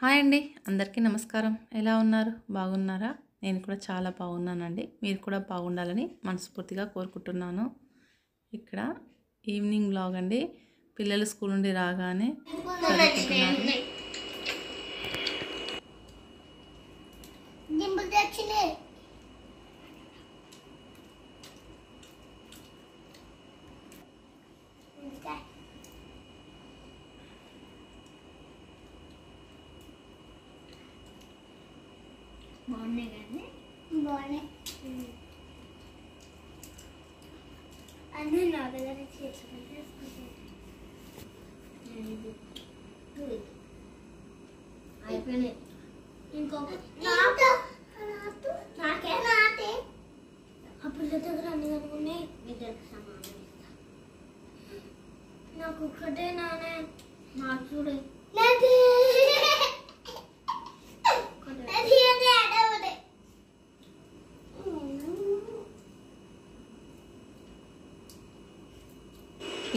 hi అండి అందరికీ నమస్కారం ఎలా ఉన్నారు బాగున్నారా నేను కూడా చాలా బాగున్నానండి మీరు కూడా బాగుండాలని మనస్ఫూర్తిగా కోరుకుంటున్నాను ఇక్కడ ఈవినింగ్ బ్లాగ్ అండి పిల్లలు స్కూల్ నుండి రాగానే చదువుకుంటున్నారు బాగున్నాయండి బాగున్నాయి అన్నీ ఇంకొక నాకే నాకే అప్పుడు దగ్గర అన్ని కనుక్కున్నాయి నాకు ఒక్కటే నానే నాకు చూడే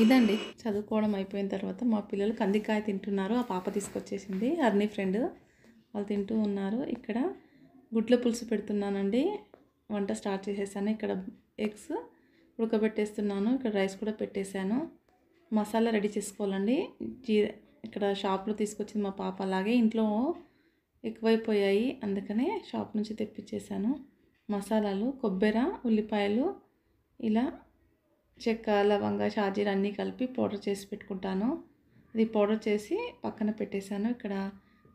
ఇదండి చదువుకోవడం అయిపోయిన తర్వాత మా పిల్లలు కందికాయ తింటున్నారు ఆ పాప తీసుకొచ్చేసింది అర్ని ఫ్రెండ్ వాళ్ళు తింటూ ఉన్నారు ఇక్కడ గుడ్ల పులుసు పెడుతున్నానండి వంట స్టార్ట్ చేసేసాను ఇక్కడ ఎగ్స్ ఉడకబెట్టేస్తున్నాను ఇక్కడ రైస్ కూడా పెట్టేశాను మసాలా రెడీ చేసుకోవాలండి జీ ఇక్కడ షాప్లో తీసుకొచ్చింది మా పాప అలాగే ఇంట్లో ఎక్కువైపోయాయి అందుకనే షాప్ నుంచి తెప్పించేశాను మసాలాలు కొబ్బెర ఉల్లిపాయలు ఇలా చెక్క లవంగ షాజీర్ అన్నీ కలిపి పౌడర్ చేసి పెట్టుకుంటాను అది పౌడర్ చేసి పక్కన పెట్టేశాను ఇక్కడ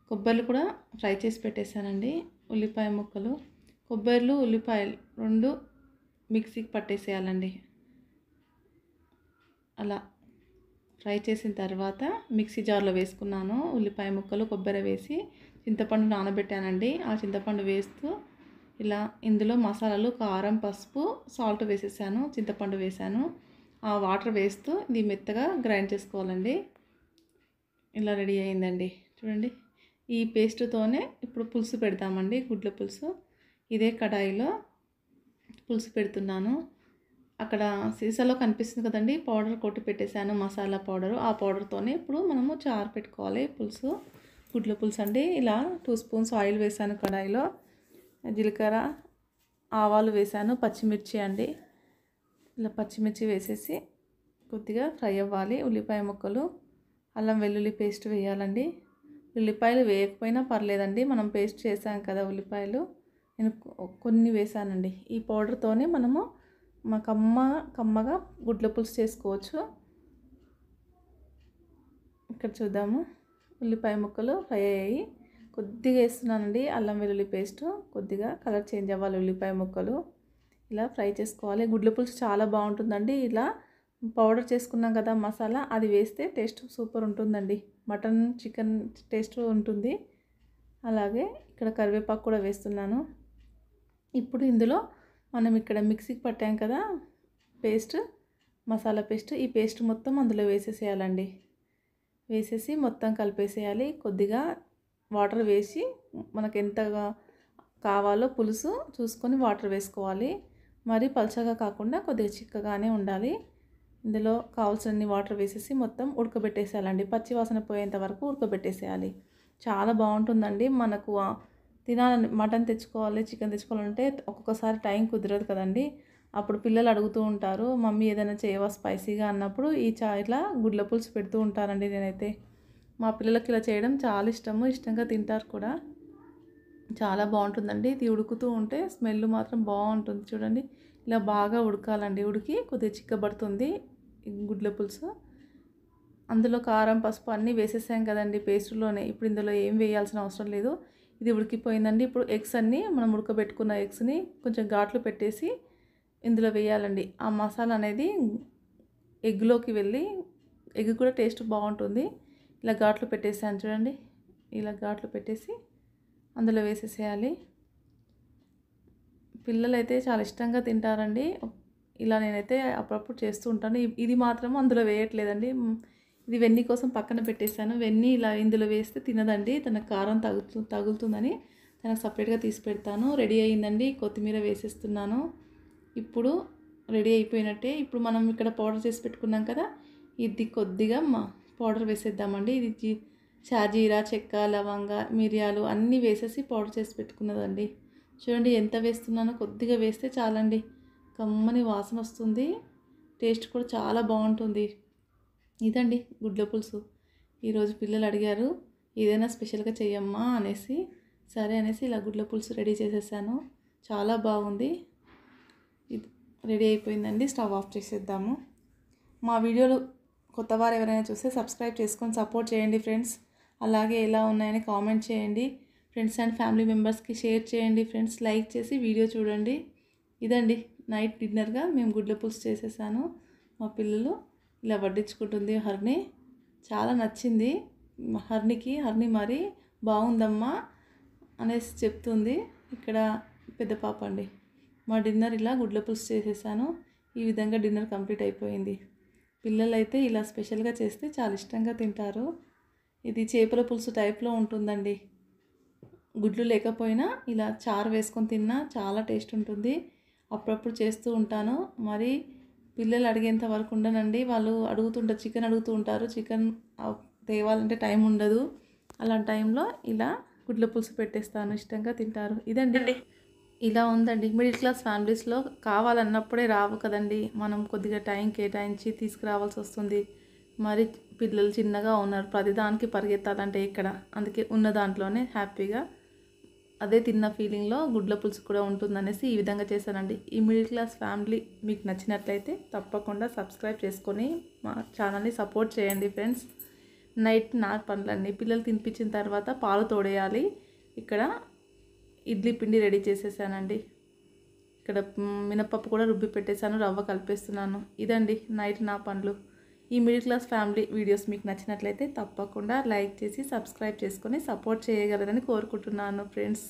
కొబ్బరిలు కూడా ఫ్రై చేసి పెట్టేశానండి ఉల్లిపాయ ముక్కలు కొబ్బరిలు ఉల్లిపాయలు రెండు మిక్సీకి పట్టేసేయాలండి అలా ఫ్రై చేసిన తర్వాత మిక్సీ జార్లో వేసుకున్నాను ఉల్లిపాయ ముక్కలు కొబ్బరి వేసి చింతపండు నానబెట్టానండి ఆ చింతపండు వేస్తూ ఇలా ఇందులో మసాలాలు కారం పసుపు సాల్ట్ వేసేసాను చింతపండు వేసాను ఆ వాటర్ వేస్తూ ఇది మెత్తగా గ్రైండ్ చేసుకోవాలండి ఇలా రెడీ అయిందండి చూడండి ఈ పేస్ట్తోనే ఇప్పుడు పులుసు పెడతామండి గుడ్ల పులుసు ఇదే కడాయిలో పులుసు పెడుతున్నాను అక్కడ సీసాలో కనిపిస్తుంది కదండి పౌడర్ కొట్టి పెట్టేశాను మసాలా పౌడర్ ఆ పౌడర్తోనే ఇప్పుడు మనము చారు పెట్టుకోవాలి పులుసు గుడ్ల పులుసు అండి ఇలా టూ స్పూన్స్ ఆయిల్ వేసాను కడాయిలో జీలకర్ర ఆవాలు వేసాను పచ్చిమిర్చి అండి ఇలా పచ్చిమిర్చి వేసేసి కొద్దిగా ఫ్రై అవ్వాలి ఉల్లిపాయ ముక్కలు అల్లం వెల్లుల్లి పేస్ట్ వేయాలండి ఉల్లిపాయలు వేయకపోయినా పర్లేదండి మనం పేస్ట్ చేసాం కదా ఉల్లిపాయలు నేను కొన్ని వేసానండి ఈ పౌడర్తోనే మనము మా కమ్మ కమ్మగా గుడ్ల పులుసు చేసుకోవచ్చు ఇక్కడ చూద్దాము ఉల్లిపాయ ముక్కలు ఫ్రై అయ్యాయి కొద్దిగా వేస్తున్నానండి అల్లం వెల్లుల్లి పేస్ట్ కొద్దిగా కలర్ చేంజ్ అవ్వాలి ఉల్లిపాయ ముక్కలు ఇలా ఫ్రై చేసుకోవాలి గుడ్ల పులుసు చాలా బాగుంటుందండి ఇలా పౌడర్ చేసుకున్నాం కదా మసాలా అది వేస్తే టేస్ట్ సూపర్ ఉంటుందండి మటన్ చికెన్ టేస్ట్ ఉంటుంది అలాగే ఇక్కడ కరివేపాకు కూడా వేస్తున్నాను ఇప్పుడు ఇందులో మనం ఇక్కడ మిక్సీకి పట్టాం కదా పేస్ట్ మసాలా పేస్ట్ ఈ పేస్ట్ మొత్తం అందులో వేసేసేయాలండి వేసేసి మొత్తం కలిపేసేయాలి కొద్దిగా వాటర్ వేసి మనకు ఎంతగా కావాలో పులుసు చూసుకొని వాటర్ వేసుకోవాలి మరి పలచగా కాకుండా కొద్దిగా చిక్కగానే ఉండాలి ఇందులో కావాల్సిన వాటర్ వేసేసి మొత్తం ఉడకబెట్టేసేయాలండి పచ్చివాసన పోయేంత వరకు ఉడకబెట్టేసేయాలి చాలా బాగుంటుందండి మనకు తినాలని మటన్ తెచ్చుకోవాలి చికెన్ తెచ్చుకోవాలంటే ఒక్కొక్కసారి టైం కుదరదు కదండి అప్పుడు పిల్లలు అడుగుతూ ఉంటారు మమ్మీ ఏదైనా చేయవా స్పైసీగా అన్నప్పుడు ఈ చాయ్ ఇట్లా గుడ్ల పులుసు పెడుతూ ఉంటారండి నేనైతే మా పిల్లలకి ఇలా చేయడం చాలా ఇష్టము ఇష్టంగా తింటారు కూడా చాలా బాగుంటుందండి ఇది ఉడుకుతూ ఉంటే స్మెల్ మాత్రం బాగుంటుంది చూడండి ఇలా బాగా ఉడకాలండి ఉడికి కొద్దిగా చిక్కబడుతుంది గుడ్ల పులుసు అందులో కారం పసుపు అన్నీ వేసేసాం కదండి పేస్ట్లోనే ఇప్పుడు ఇందులో ఏం వేయాల్సిన అవసరం లేదు ఇది ఉడికిపోయిందండి ఇప్పుడు ఎగ్స్ అన్నీ మనం ఉడకబెట్టుకున్న ఎగ్స్ని కొంచెం ఘాట్లు పెట్టేసి ఇందులో వేయాలండి ఆ మసాలా అనేది ఎగ్లోకి వెళ్ళి ఎగ్ కూడా టేస్ట్ బాగుంటుంది ఇలా ఘాట్లు పెట్టేసాను చూడండి ఇలా ఘాట్లు పెట్టేసి అందులో వేసేసేయాలి పిల్లలైతే చాలా ఇష్టంగా తింటారండి ఇలా నేనైతే అప్పుడప్పుడు చేస్తూ ఉంటాను ఇది మాత్రం అందులో వేయట్లేదండి ఇది వెన్ని కోసం పక్కన పెట్టేశాను వెన్ని ఇలా ఇందులో వేస్తే తినదండి తన కారం తగులు తగులుతుందని తనకు సపరేట్గా తీసి పెడతాను రెడీ అయిందండి కొత్తిమీర వేసేస్తున్నాను ఇప్పుడు రెడీ అయిపోయినట్టే ఇప్పుడు మనం ఇక్కడ పౌడర్ చేసి పెట్టుకున్నాం కదా ఇది కొద్దిగా మా పౌడర్ వేసేద్దామండి ఇది షాజీరా చెక్క లవంగ మిరియాలు అన్నీ వేసేసి పౌడర్ చేసి పెట్టుకున్నదండి చూడండి ఎంత వేస్తున్నానో కొద్దిగా వేస్తే చాలండి కమ్మని వాసన వస్తుంది టేస్ట్ కూడా చాలా బాగుంటుంది ఇదండి గుడ్ల పులుసు ఈరోజు పిల్లలు అడిగారు ఏదైనా స్పెషల్గా చెయ్యమ్మా అనేసి సరే అనేసి ఇలా గుడ్ల పులుసు రెడీ చేసేసాను చాలా బాగుంది ఇది రెడీ అయిపోయిందండి స్టవ్ ఆఫ్ చేసేద్దాము మా వీడియోలు కొత్తవారు ఎవరైనా చూస్తే సబ్స్క్రైబ్ చేసుకొని సపోర్ట్ చేయండి ఫ్రెండ్స్ అలాగే ఎలా ఉన్నాయని కామెంట్ చేయండి ఫ్రెండ్స్ అండ్ ఫ్యామిలీ మెంబర్స్కి షేర్ చేయండి ఫ్రెండ్స్ లైక్ చేసి వీడియో చూడండి ఇదండి నైట్ డిన్నర్గా మేము గుడ్ల పులుసు చేసేసాను మా పిల్లలు ఇలా వడ్డించుకుంటుంది హర్ని చాలా నచ్చింది హర్నికి హర్ని మరి బాగుందమ్మా అనేసి చెప్తుంది ఇక్కడ పెద్ద పాప అండి మా డిన్నర్ ఇలా గుడ్ల పులుసు చేసేసాను ఈ విధంగా డిన్నర్ కంప్లీట్ అయిపోయింది పిల్లలైతే ఇలా స్పెషల్గా చేస్తే చాలా ఇష్టంగా తింటారు ఇది చేపల పులుసు టైప్లో ఉంటుందండి గుడ్లు లేకపోయినా ఇలా చారు వేసుకొని తిన్నా చాలా టేస్ట్ ఉంటుంది అప్పుడప్పుడు చేస్తూ ఉంటాను మరి పిల్లలు అడిగేంత వరకు ఉండనండి వాళ్ళు అడుగుతుంటారు చికెన్ అడుగుతూ ఉంటారు చికెన్ తేవాలంటే టైం ఉండదు అలాంటి టైంలో ఇలా గుడ్ల పులుసు పెట్టేస్తాను ఇష్టంగా తింటారు ఇదండి ఇలా ఉందండి మిడిల్ క్లాస్ ఫ్యామిలీస్లో కావాలన్నప్పుడే రావు కదండి మనం కొద్దిగా టైం కేటాయించి తీసుకురావాల్సి వస్తుంది మరి పిల్లలు చిన్నగా ఉన్నారు ప్రతిదానికి పరిగెత్తాలంటే ఇక్కడ అందుకే ఉన్న దాంట్లోనే హ్యాపీగా అదే తిన్న ఫీలింగ్లో గుడ్ల పులుసు కూడా ఉంటుందనేసి ఈ విధంగా చేశానండి ఈ మిడిల్ క్లాస్ ఫ్యామిలీ మీకు నచ్చినట్లయితే తప్పకుండా సబ్స్క్రైబ్ చేసుకొని మా ఛానల్ని సపోర్ట్ చేయండి ఫ్రెండ్స్ నైట్ నా పనులన్నీ పిల్లలు తినిపించిన తర్వాత పాలు తోడేయాలి ఇక్కడ ఇడ్లీ పిండి రెడీ చేసేసానండి ఇక్కడ మినప్పప్పు కూడా రుబ్బి పెట్టేశాను రవ్వ కలిపేస్తున్నాను ఇదండి నైట్ నా పనులు ఈ మిడిల్ క్లాస్ ఫ్యామిలీ వీడియోస్ మీకు నచ్చినట్లయితే తప్పకుండా లైక్ చేసి సబ్స్క్రైబ్ చేసుకొని సపోర్ట్ చేయగలరని కోరుకుంటున్నాను ఫ్రెండ్స్